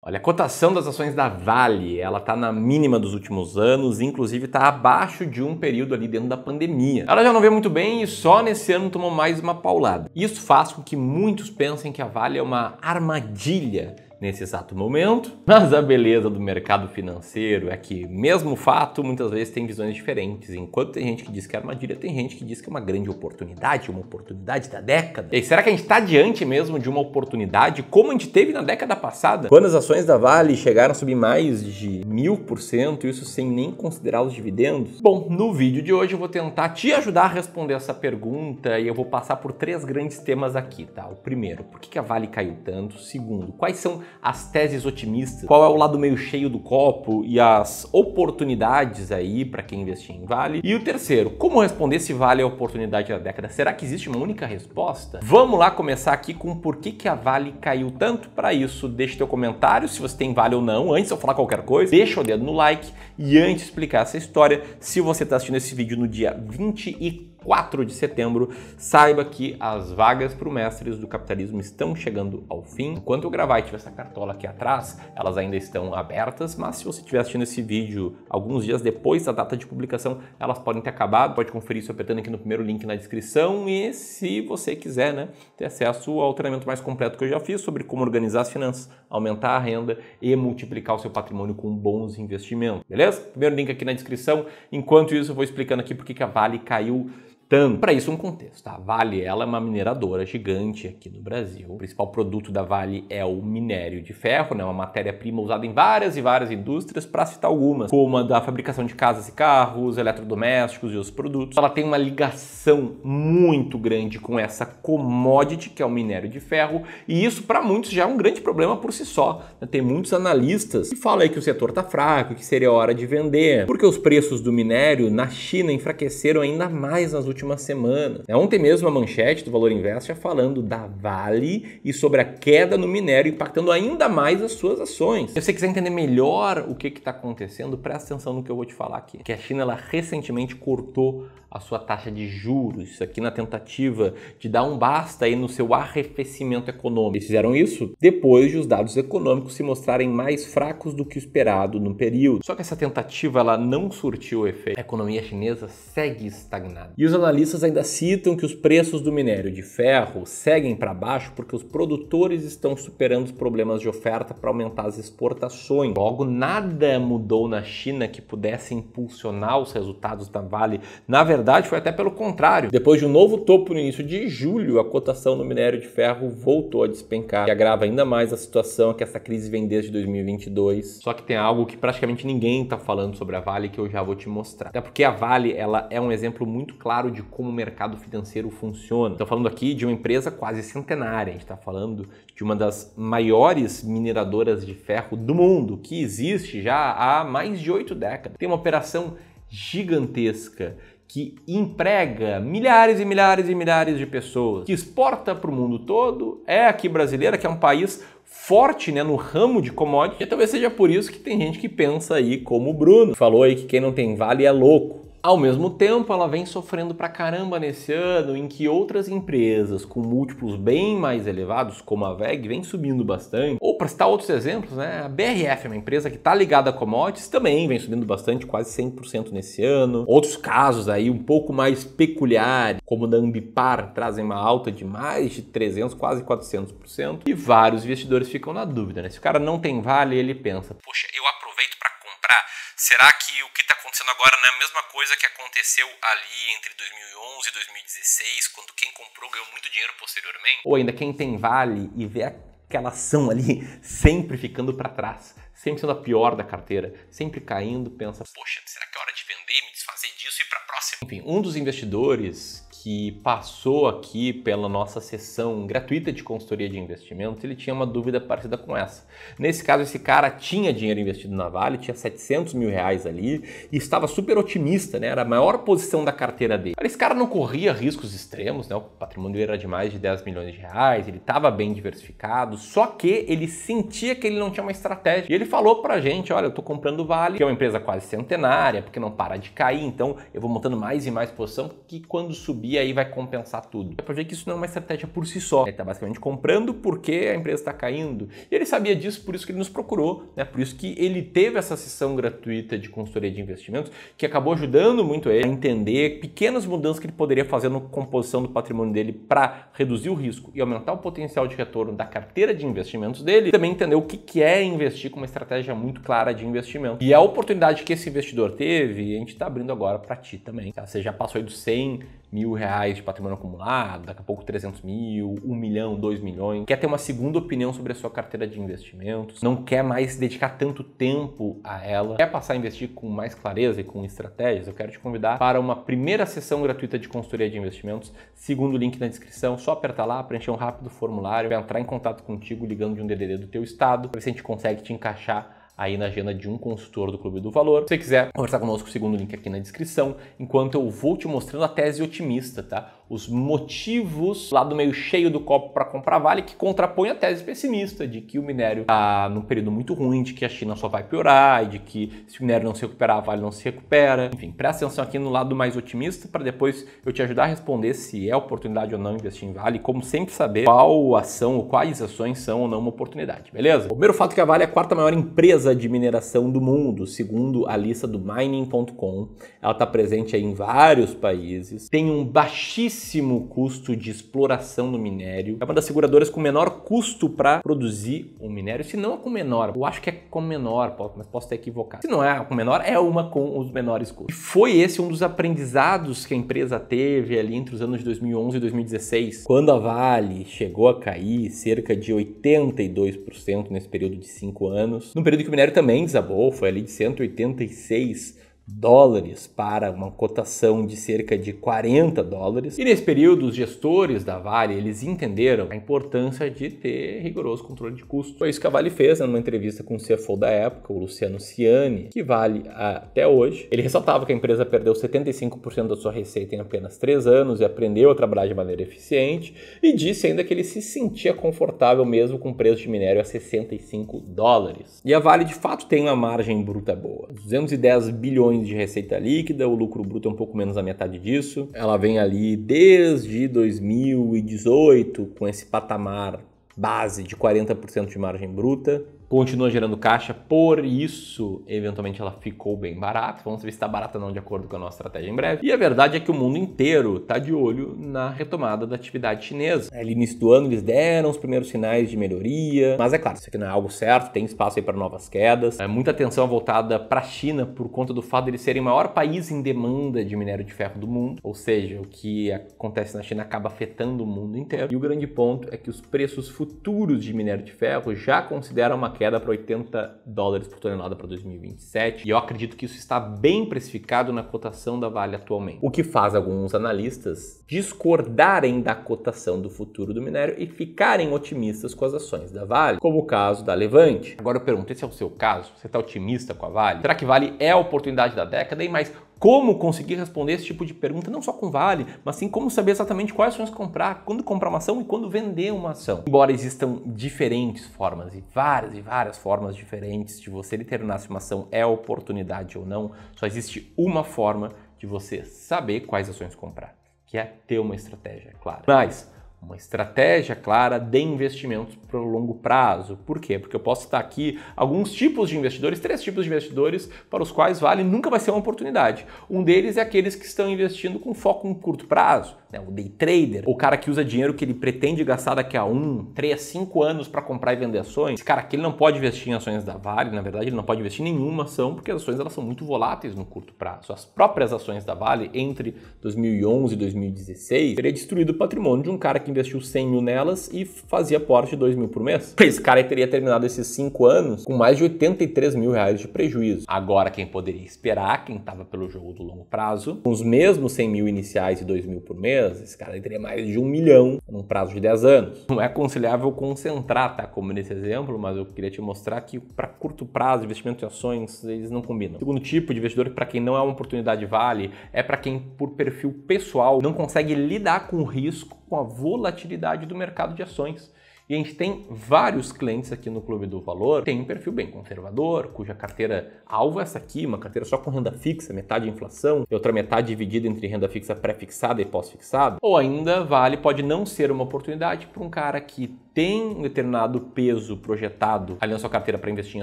Olha, a cotação das ações da Vale, ela está na mínima dos últimos anos, inclusive está abaixo de um período ali dentro da pandemia. Ela já não vê muito bem e só nesse ano tomou mais uma paulada. Isso faz com que muitos pensem que a Vale é uma armadilha nesse exato momento. Mas a beleza do mercado financeiro é que, mesmo fato, muitas vezes tem visões diferentes. Enquanto tem gente que diz que é armadilha, tem gente que diz que é uma grande oportunidade, uma oportunidade da década. E será que a gente está diante mesmo de uma oportunidade como a gente teve na década passada? Quando as ações da Vale chegaram a subir mais de mil por cento, isso sem nem considerar os dividendos? Bom, no vídeo de hoje eu vou tentar te ajudar a responder essa pergunta e eu vou passar por três grandes temas aqui, tá? O primeiro, por que a Vale caiu tanto? O segundo, quais são as teses otimistas, qual é o lado meio cheio do copo e as oportunidades aí para quem investir em Vale. E o terceiro, como responder se Vale é a oportunidade da década? Será que existe uma única resposta? Vamos lá começar aqui com por que, que a Vale caiu tanto. Para isso, deixe teu comentário se você tem Vale ou não. Antes de eu falar qualquer coisa, deixa o dedo no like e antes de explicar essa história, se você está assistindo esse vídeo no dia 24 4 de setembro, saiba que as vagas para o Mestres do Capitalismo estão chegando ao fim. Enquanto eu gravar e tiver essa cartola aqui atrás, elas ainda estão abertas, mas se você estiver assistindo esse vídeo alguns dias depois da data de publicação, elas podem ter acabado. Pode conferir isso apertando aqui no primeiro link na descrição e se você quiser né, ter acesso ao treinamento mais completo que eu já fiz sobre como organizar as finanças, aumentar a renda e multiplicar o seu patrimônio com bons investimentos, beleza? Primeiro link aqui na descrição. Enquanto isso, eu vou explicando aqui por que a Vale caiu então, para isso, um contexto. Tá? A Vale ela é uma mineradora gigante aqui no Brasil. O principal produto da Vale é o minério de ferro, né? uma matéria-prima usada em várias e várias indústrias, para citar algumas, como a da fabricação de casas e carros, eletrodomésticos e outros produtos. Ela tem uma ligação muito grande com essa commodity, que é o minério de ferro, e isso para muitos já é um grande problema por si só. Né? Tem muitos analistas que falam aí que o setor está fraco, que seria hora de vender, porque os preços do minério na China enfraqueceram ainda mais nas últimas últimas semanas. É ontem mesmo a manchete do Valor Invest falando da Vale e sobre a queda no minério impactando ainda mais as suas ações. Se você quiser entender melhor o que está acontecendo, presta atenção no que eu vou te falar aqui. Que a China ela recentemente cortou a sua taxa de juros, aqui na tentativa de dar um basta aí no seu arrefecimento econômico. Eles fizeram isso depois de os dados econômicos se mostrarem mais fracos do que o esperado no período. Só que essa tentativa ela não surtiu efeito. A economia chinesa segue estagnada. E os analistas ainda citam que os preços do minério de ferro seguem para baixo porque os produtores estão superando os problemas de oferta para aumentar as exportações. Logo, nada mudou na China que pudesse impulsionar os resultados da Vale. Na verdade, verdade, foi até pelo contrário. Depois de um novo topo no início de julho, a cotação do minério de ferro voltou a despencar, que agrava ainda mais a situação que essa crise vem desde 2022. Só que tem algo que praticamente ninguém está falando sobre a Vale que eu já vou te mostrar. Até porque a Vale ela é um exemplo muito claro de como o mercado financeiro funciona. Estou falando aqui de uma empresa quase centenária. A gente está falando de uma das maiores mineradoras de ferro do mundo, que existe já há mais de oito décadas. Tem uma operação gigantesca que emprega milhares e milhares e milhares de pessoas, que exporta para o mundo todo, é aqui brasileira, que é um país forte né, no ramo de commodity, e talvez seja por isso que tem gente que pensa aí como o Bruno, falou aí que quem não tem vale é louco. Ao mesmo tempo, ela vem sofrendo pra caramba nesse ano em que outras empresas com múltiplos bem mais elevados, como a VEG, vem subindo bastante. Ou para citar outros exemplos, né, a BRF, uma empresa que está ligada a commodities, também vem subindo bastante, quase 100% nesse ano. Outros casos aí um pouco mais peculiares, como da Ambipar, trazem uma alta de mais de 300, quase 400%. E vários investidores ficam na dúvida, né? Se o cara não tem vale, ele pensa: "Poxa, eu aproveito para para será que o que está acontecendo agora não é a mesma coisa que aconteceu ali entre 2011 e 2016, quando quem comprou ganhou muito dinheiro posteriormente? Ou ainda quem tem vale e vê aquela ação ali sempre ficando para trás, sempre sendo a pior da carteira, sempre caindo, pensa, poxa, será que é hora de vender, me desfazer disso e ir para a próxima? Enfim, um dos investidores que passou aqui pela nossa sessão gratuita de consultoria de investimentos, ele tinha uma dúvida parecida com essa. Nesse caso, esse cara tinha dinheiro investido na Vale, tinha 700 mil reais ali e estava super otimista, né? Era a maior posição da carteira dele. Esse cara não corria riscos extremos, né? O patrimônio era de mais de 10 milhões de reais, ele estava bem diversificado, só que ele sentia que ele não tinha uma estratégia. E ele falou pra gente, olha, eu tô comprando Vale, que é uma empresa quase centenária, porque não para de cair, então eu vou montando mais e mais posição, que quando subia e aí vai compensar tudo. É pra ver que isso não é uma estratégia por si só. Ele tá basicamente comprando porque a empresa está caindo. E ele sabia disso, por isso que ele nos procurou, né? Por isso que ele teve essa sessão gratuita de consultoria de investimentos, que acabou ajudando muito ele a entender pequenas mudanças que ele poderia fazer na composição do patrimônio dele para reduzir o risco e aumentar o potencial de retorno da carteira de investimentos dele. Também entender o que, é investir com uma estratégia muito clara de investimento. E a oportunidade que esse investidor teve, a gente está abrindo agora para ti também. Tá? Você já passou aí dos 100 mil reais de patrimônio acumulado, daqui a pouco 300 mil, 1 milhão, 2 milhões, quer ter uma segunda opinião sobre a sua carteira de investimentos, não quer mais dedicar tanto tempo a ela, quer passar a investir com mais clareza e com estratégias, eu quero te convidar para uma primeira sessão gratuita de consultoria de investimentos, segundo o link na descrição, só apertar lá, preencher um rápido formulário, vai entrar em contato contigo ligando de um DDD do teu estado, para ver se a gente consegue te encaixar aí na agenda de um consultor do Clube do Valor. Se você quiser conversar conosco, o segundo link aqui na descrição, enquanto eu vou te mostrando a tese otimista, tá? os motivos lá do meio cheio do copo para comprar Vale, que contrapõe a tese pessimista de que o minério está num período muito ruim, de que a China só vai piorar, e de que se o minério não se recuperar, a Vale não se recupera. Enfim, presta atenção aqui no lado mais otimista para depois eu te ajudar a responder se é oportunidade ou não investir em Vale, como sempre saber qual ação ou quais ações são ou não uma oportunidade, beleza? O primeiro fato é que a Vale é a quarta maior empresa de mineração do mundo, segundo a lista do mining.com. Ela está presente em vários países, tem um baixíssimo baixíssimo custo de exploração do minério. É uma das seguradoras com menor custo para produzir o minério, se não é com menor. Eu acho que é com menor, mas posso ter equivocado. Se não é com menor, é uma com os menores custos. E foi esse um dos aprendizados que a empresa teve ali entre os anos de 2011 e 2016, quando a Vale chegou a cair cerca de 82% nesse período de cinco anos. no período que o minério também desabou, foi ali de 186 dólares para uma cotação de cerca de 40 dólares. E nesse período, os gestores da Vale, eles entenderam a importância de ter rigoroso controle de custo. Foi isso que a Vale fez né, numa entrevista com o CFO da época, o Luciano Ciani, que vale até hoje. Ele ressaltava que a empresa perdeu 75% da sua receita em apenas 3 anos e aprendeu a trabalhar de maneira eficiente e disse ainda que ele se sentia confortável mesmo com o preço de minério a 65 dólares. E a Vale de fato tem uma margem bruta boa, 210 bilhões volume de receita líquida, o lucro bruto é um pouco menos da metade disso. Ela vem ali desde 2018 com esse patamar base de 40% de margem bruta continua gerando caixa, por isso, eventualmente, ela ficou bem barata. Vamos ver se está barata ou não, de acordo com a nossa estratégia em breve. E a verdade é que o mundo inteiro está de olho na retomada da atividade chinesa. É, ali, início do ano, eles deram os primeiros sinais de melhoria, mas é claro, isso aqui não é algo certo, tem espaço aí para novas quedas. É muita atenção voltada para a China por conta do fato de eles serem o maior país em demanda de minério de ferro do mundo, ou seja, o que acontece na China acaba afetando o mundo inteiro. E o grande ponto é que os preços futuros de minério de ferro já consideram uma queda para 80 dólares por tonelada para 2027, e eu acredito que isso está bem precificado na cotação da Vale atualmente, o que faz alguns analistas discordarem da cotação do futuro do minério e ficarem otimistas com as ações da Vale, como o caso da Levante. Agora eu pergunto, esse é o seu caso? Você está otimista com a Vale? Será que Vale é a oportunidade da década? E mais, como conseguir responder esse tipo de pergunta, não só com Vale, mas sim como saber exatamente quais ações comprar, quando comprar uma ação e quando vender uma ação. Embora existam diferentes formas e várias e várias formas diferentes de você determinar se uma ação é oportunidade ou não, só existe uma forma de você saber quais ações comprar, que é ter uma estratégia, é claro. Mas uma estratégia clara de investimentos para o longo prazo. Por quê? Porque eu posso estar aqui alguns tipos de investidores, três tipos de investidores para os quais vale nunca vai ser uma oportunidade. Um deles é aqueles que estão investindo com foco em curto prazo, né? o day trader, o cara que usa dinheiro que ele pretende gastar daqui a um, três, cinco anos para comprar e vender ações. Esse cara aqui ele não pode investir em ações da Vale, na verdade ele não pode investir em nenhuma ação porque as ações elas são muito voláteis no curto prazo. As próprias ações da Vale entre 2011 e 2016 teria destruído o patrimônio de um cara que que investiu 100 mil nelas e fazia porte de 2 mil por mês. Esse cara teria terminado esses 5 anos com mais de 83 mil reais de prejuízo. Agora, quem poderia esperar, quem estava pelo jogo do longo prazo, com os mesmos 100 mil iniciais e 2 mil por mês, esse cara teria mais de 1 milhão num prazo de 10 anos. Não é conciliável concentrar, tá? Como nesse exemplo, mas eu queria te mostrar que para curto prazo, investimento em ações, eles não combinam. Segundo tipo de investidor, para quem não é uma oportunidade vale, é para quem, por perfil pessoal, não consegue lidar com o risco com a volatilidade do mercado de ações. E a gente tem vários clientes aqui no Clube do Valor, tem um perfil bem conservador, cuja carteira alvo é essa aqui, uma carteira só com renda fixa, metade inflação, e outra metade dividida entre renda fixa pré-fixada e pós-fixada. Ou ainda vale, pode não ser uma oportunidade para um cara que tem um determinado peso projetado ali na sua carteira para investir em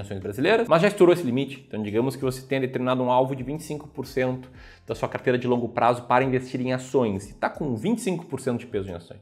ações brasileiras, mas já estourou esse limite. Então, digamos que você tenha determinado um alvo de 25% da sua carteira de longo prazo para investir em ações e está com 25% de peso em ações.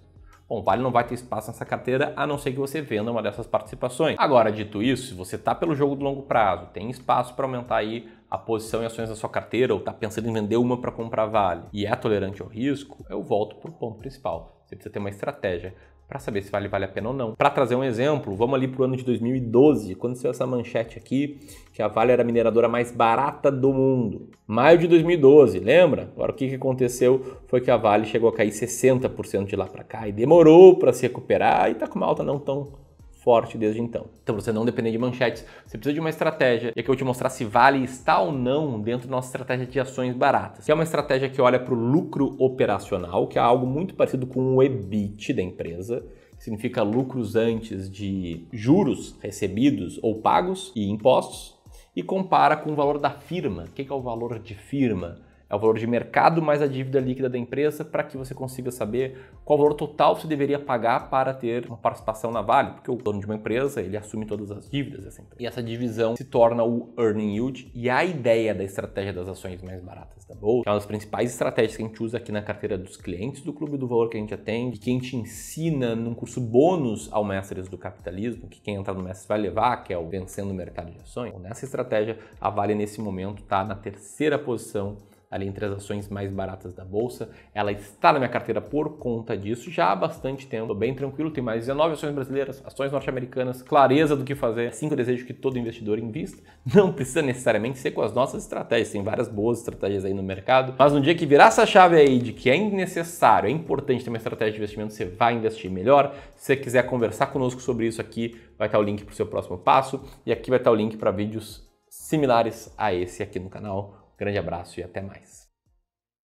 Bom, Vale não vai ter espaço nessa carteira a não ser que você venda uma dessas participações. Agora, dito isso, se você está pelo jogo do longo prazo, tem espaço para aumentar aí a posição em ações da sua carteira ou está pensando em vender uma para comprar Vale e é tolerante ao risco, eu volto para o ponto principal. Você precisa ter uma estratégia para saber se vale, vale a pena ou não. Para trazer um exemplo, vamos ali para o ano de 2012, quando saiu essa manchete aqui, que a Vale era a mineradora mais barata do mundo. Maio de 2012, lembra? Agora o que, que aconteceu foi que a Vale chegou a cair 60% de lá para cá e demorou para se recuperar e está com uma alta não tão forte desde então. Então, você não depender de manchetes, você precisa de uma estratégia, e aqui eu vou te mostrar se vale está ou não dentro da nossa estratégia de ações baratas, que é uma estratégia que olha para o lucro operacional, que é algo muito parecido com o EBIT da empresa, que significa lucros antes de juros recebidos ou pagos e impostos, e compara com o valor da firma. O que é o valor de firma? É o valor de mercado mais a dívida líquida da empresa para que você consiga saber qual valor total você deveria pagar para ter uma participação na Vale, porque o dono de uma empresa ele assume todas as dívidas dessa empresa. E essa divisão se torna o earning yield e a ideia da estratégia das ações mais baratas da bolsa. É uma das principais estratégias que a gente usa aqui na carteira dos clientes do Clube do Valor que a gente atende, que a gente ensina num curso bônus ao Mestres do Capitalismo, que quem entrar no Mestres vai levar, que é o Vencendo o Mercado de Ações. Então, nessa estratégia, a Vale nesse momento está na terceira posição ali entre as ações mais baratas da bolsa. Ela está na minha carteira por conta disso já há bastante tempo. Tô bem tranquilo, tem mais 19 ações brasileiras, ações norte-americanas, clareza do que fazer, cinco desejos que todo investidor invista. Não precisa necessariamente ser com as nossas estratégias, tem várias boas estratégias aí no mercado, mas no dia que virar essa chave aí de que é necessário, é importante ter uma estratégia de investimento, você vai investir melhor. Se você quiser conversar conosco sobre isso aqui, vai estar o link para o seu próximo passo e aqui vai estar o link para vídeos similares a esse aqui no canal Grande abraço e até mais.